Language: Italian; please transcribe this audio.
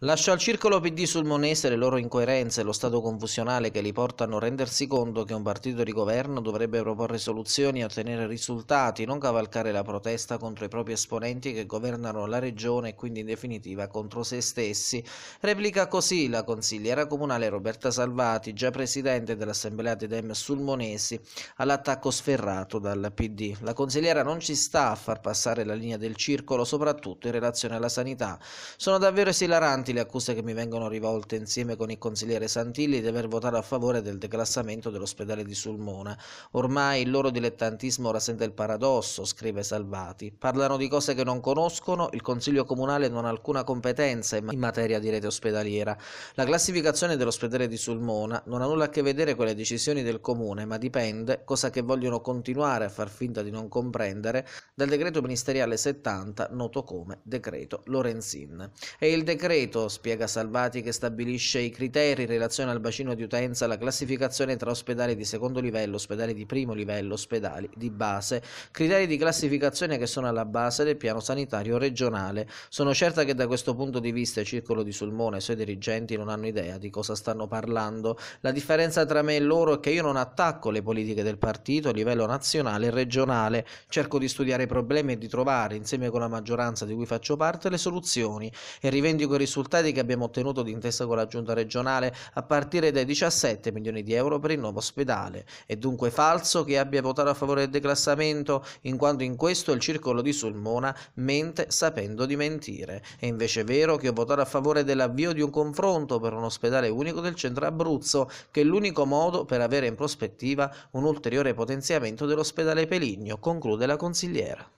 Lascia al circolo PD sul Monese le loro incoerenze e lo stato confusionale che li portano a rendersi conto che un partito di governo dovrebbe proporre soluzioni e ottenere risultati, non cavalcare la protesta contro i propri esponenti che governano la regione e quindi in definitiva contro se stessi. Replica così la consigliera comunale Roberta Salvati, già presidente dell'Assemblea dei Dem Sulmonesi, all'attacco sferrato dal PD. La consigliera non ci sta a far passare la linea del circolo, soprattutto in relazione alla sanità. Sono davvero esilaranti importanti le accuse che mi vengono rivolte insieme con il consigliere Santilli di aver votato a favore del declassamento dell'ospedale di Sulmona. Ormai il loro dilettantismo rasenta il paradosso, scrive Salvati. Parlano di cose che non conoscono, il Consiglio Comunale non ha alcuna competenza in materia di rete ospedaliera. La classificazione dell'ospedale di Sulmona non ha nulla a che vedere con le decisioni del Comune, ma dipende, cosa che vogliono continuare a far finta di non comprendere, dal decreto ministeriale 70, noto come decreto Lorenzin. E il decreto decreto, spiega Salvati, che stabilisce i criteri in relazione al bacino di utenza, la classificazione tra ospedali di secondo livello, ospedali di primo livello, ospedali di base, criteri di classificazione che sono alla base del piano sanitario regionale. Sono certa che da questo punto di vista il Circolo di Sulmone e i suoi dirigenti non hanno idea di cosa stanno parlando. La differenza tra me e loro è che io non attacco le politiche del partito a livello nazionale e regionale, cerco di studiare i problemi e di trovare, insieme con la maggioranza di cui faccio parte, le soluzioni e rivendico i risultati risultati che abbiamo ottenuto d'intesa con la giunta regionale a partire dai 17 milioni di euro per il nuovo ospedale. È dunque falso che abbia votato a favore del declassamento, in quanto in questo il circolo di Sulmona mente sapendo di mentire. È invece vero che ho votato a favore dell'avvio di un confronto per un ospedale unico del centro Abruzzo, che è l'unico modo per avere in prospettiva un ulteriore potenziamento dell'ospedale Peligno, conclude la consigliera.